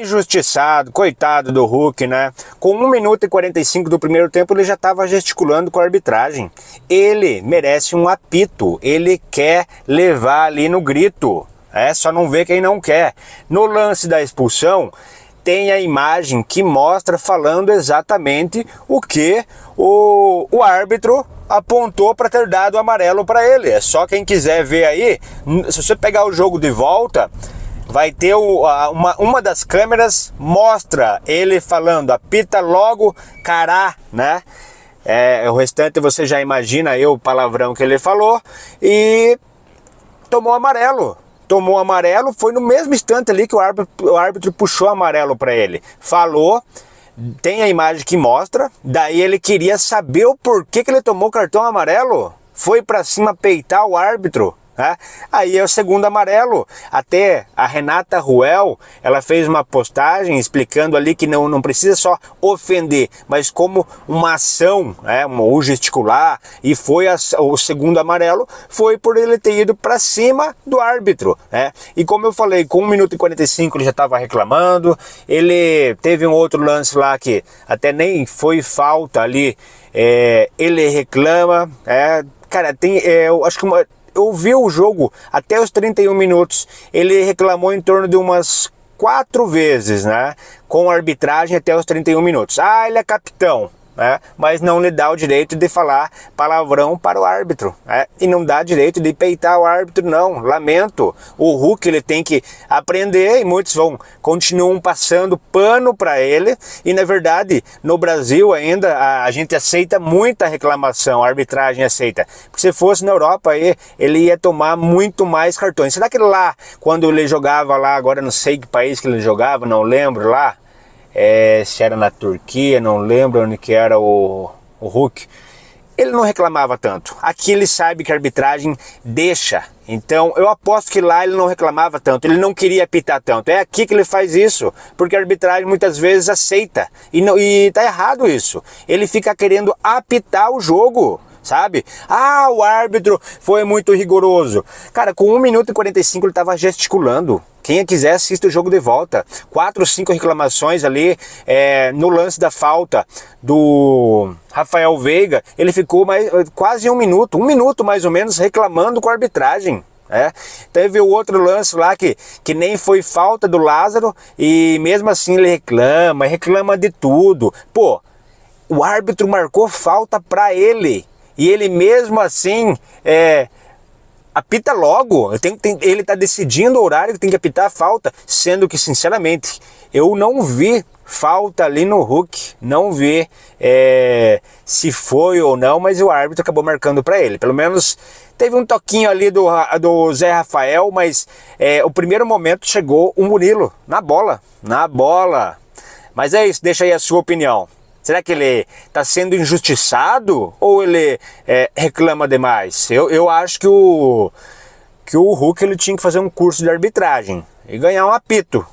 Injustiçado, coitado do Hulk, né? Com 1 minuto e 45 do primeiro tempo, ele já estava gesticulando com a arbitragem. Ele merece um apito, ele quer levar ali no grito. É, só não vê quem não quer. No lance da expulsão, tem a imagem que mostra falando exatamente o que o, o árbitro apontou para ter dado amarelo para ele. É só quem quiser ver aí. Se você pegar o jogo de volta, vai ter o, a, uma, uma das câmeras mostra ele falando, apita logo, cará, né? É, o restante você já imagina aí o palavrão que ele falou e tomou amarelo. Tomou amarelo, foi no mesmo instante ali que o árbitro, o árbitro puxou amarelo para ele. Falou, tem a imagem que mostra, daí ele queria saber o porquê que ele tomou o cartão amarelo. Foi para cima peitar o árbitro. Tá? Aí é o segundo amarelo. Até a Renata Ruel, ela fez uma postagem explicando ali que não, não precisa só ofender, mas como uma ação, né, um gesticular, e foi a, o segundo amarelo, foi por ele ter ido para cima do árbitro. Né? E como eu falei, com 1 minuto e 45 ele já estava reclamando, ele teve um outro lance lá que até nem foi falta ali, é, ele reclama, é, cara, tem, é, eu acho que uma, ouviu o jogo até os 31 minutos, ele reclamou em torno de umas quatro vezes, né? Com a arbitragem até os 31 minutos. Ah, ele é capitão né? mas não lhe dá o direito de falar palavrão para o árbitro, né? e não dá direito de peitar o árbitro não, lamento, o Hulk ele tem que aprender e muitos vão, continuam passando pano para ele, e na verdade no Brasil ainda a, a, gente aceita muita reclamação, a arbitragem aceita, porque se fosse na Europa aí, ele ia tomar muito mais cartões, será que lá, quando ele jogava lá, agora não sei que país que ele jogava, não lembro lá, é, se era na Turquia, não lembro onde que era o, o Hulk, ele não reclamava tanto. Aqui ele sabe que a arbitragem deixa. Então eu aposto que lá ele não reclamava tanto, ele não queria apitar tanto. É aqui que ele faz isso, porque a arbitragem muitas vezes aceita. E, não, e tá errado isso. Ele fica querendo apitar o jogo sabe? Ah, o árbitro foi muito rigoroso. Cara, com 1 minuto e 45 ele estava gesticulando. Quem é quiser, assista o jogo de volta. Quatro, cinco reclamações ali é, no lance da falta do Rafael Veiga. Ele ficou mais, quase um minuto, um minuto mais ou menos, reclamando com a arbitragem. É. Teve o outro lance lá que, que nem foi falta do Lázaro e mesmo assim ele reclama, reclama de tudo. Pô, o árbitro marcou falta para ele e ele mesmo assim é, apita logo. tem, ele está decidindo o horário que tem que apitar a falta, sendo que, sinceramente, eu não vi falta ali no Hulk, não vi é, se foi ou não, mas o árbitro acabou marcando para ele. Pelo menos teve um toquinho ali do, do Zé Rafael, mas é, o primeiro momento chegou o Murilo na bola, na bola. Mas é isso, deixa aí a sua opinião. Será que ele está sendo injustiçado ou ele é, reclama demais? Eu, eu acho que o, que o Hulk ele tinha que fazer um curso de arbitragem e ganhar um apito,